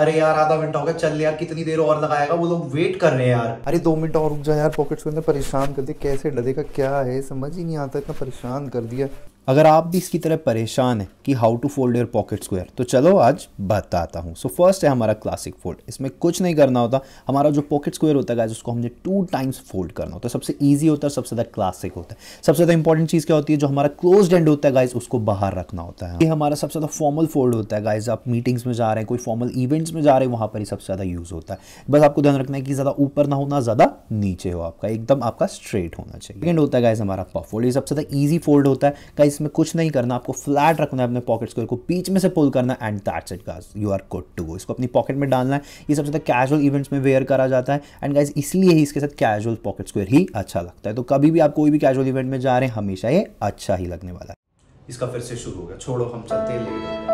अरे यार आधा घंटा हो गया चल यार कितनी देर और लगाएगा वो लोग वेट कर रहे हैं यार अरे दो मिनट और रुक जाए यार पॉकेट्स को परेशान कर दिया कैसे डरेगा क्या है समझ ही नहीं आता इतना परेशान कर दिया अगर आप भी इसकी तरह परेशान हैं कि how to fold your pocket square तो चलो आज बताता हूँ सो फर्स्ट है हमारा क्लासिक फोल्ड इसमें कुछ नहीं करना होता हमारा जो पॉकेट स्क्वायर होता है उसको हमने टू टाइम्स फोल्ड करना होता है सबसे ईजी होता है सबसे ज़्यादा क्लासिक होता है सबसे ज़्यादा इंपॉर्टेंट चीज़ क्या होती है जो हमारा क्लोज एंड होता है गाइज उसको बाहर रखना होता है ये हमारा सबसे ज़्यादा फॉर्मल फोल्ड होता है गाइज आप मीटिंग्स में जा रहे हैं कोई फॉर्मल इवेंट्स में जा रहे हैं वहाँ पर ही सबसे ज़्यादा यूज़ होता है बस आपको ध्यान रखना है कि ज़्यादा ऊपर ना होना ज़्यादा नीचे हो आपका एकदम आपका स्ट्रेट होना चाहिए एंड होता है गाइज हमारा पफ फोल्ड ये सबसे ज़्यादा ईजी फोल्ड होता है गाइज इसमें कुछ नहीं करना आपको फ्लैट रखना है अपने पॉकेट स्क्वायर को बीच में से पुल करना and that's it guys you are good to go इसको अपनी पॉकेट में डालना है ये सबसे ज़्यादा कैजुअल इवेंट्स में वेयर करा जाता है एंड गाइस इसलिए ही इसके साथ कैजुअल पॉकेट स्क्वायर ही अच्छा लगता है तो कभी भी आप कोई भी कैजुअल इवेंट में जा रहे हैं हमेशा ये अच्छा ही लगने वाला है इसका फिर से शुरू हो गया छोड़ो हम चलते हैं हो